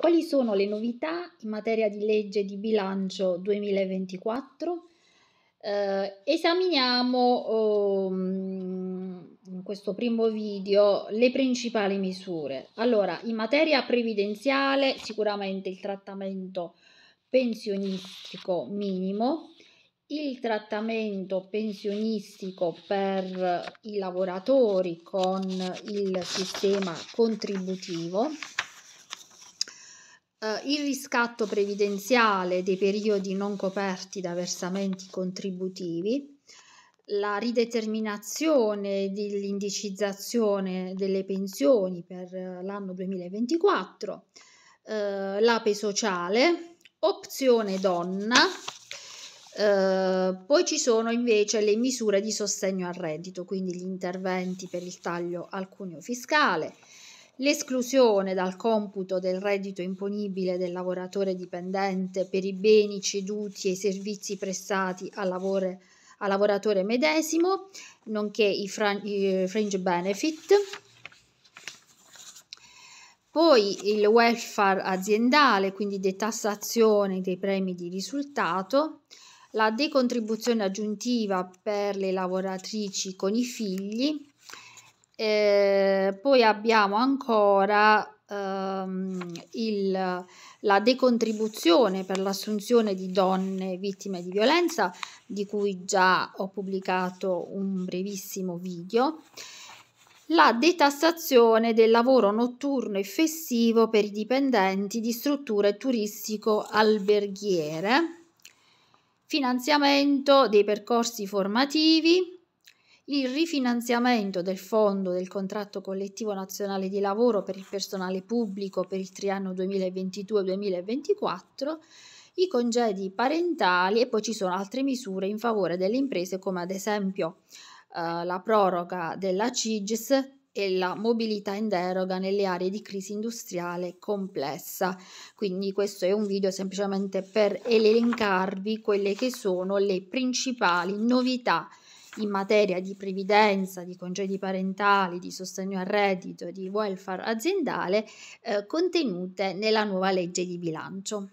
Quali sono le novità in materia di legge di bilancio 2024? Eh, esaminiamo um, in questo primo video le principali misure. Allora, in materia previdenziale sicuramente il trattamento pensionistico minimo, il trattamento pensionistico per i lavoratori con il sistema contributivo, eh, il riscatto previdenziale dei periodi non coperti da versamenti contributivi, la rideterminazione dell'indicizzazione delle pensioni per eh, l'anno 2024, eh, l'ape sociale, opzione donna, eh, poi ci sono invece le misure di sostegno al reddito, quindi gli interventi per il taglio al cuneo fiscale, l'esclusione dal computo del reddito imponibile del lavoratore dipendente per i beni ceduti e i servizi prestati al, lavore, al lavoratore medesimo, nonché i, fran- i fringe benefit. Poi il welfare aziendale, quindi detassazione dei premi di risultato, la decontribuzione aggiuntiva per le lavoratrici con i figli, eh, eh, poi abbiamo ancora ehm, il, la decontribuzione per l'assunzione di donne vittime di violenza, di cui già ho pubblicato un brevissimo video. La detassazione del lavoro notturno e festivo per i dipendenti di strutture turistico-alberghiere, finanziamento dei percorsi formativi, il rifinanziamento del fondo del contratto collettivo nazionale di lavoro per il personale pubblico per il triennio 2022-2024, i congedi parentali e poi ci sono altre misure in favore delle imprese come ad esempio eh, la proroga della CIGS e la mobilità in deroga nelle aree di crisi industriale complessa. Quindi questo è un video semplicemente per elencarvi quelle che sono le principali novità in materia di previdenza, di congedi parentali, di sostegno al reddito, di welfare aziendale eh, contenute nella nuova legge di bilancio.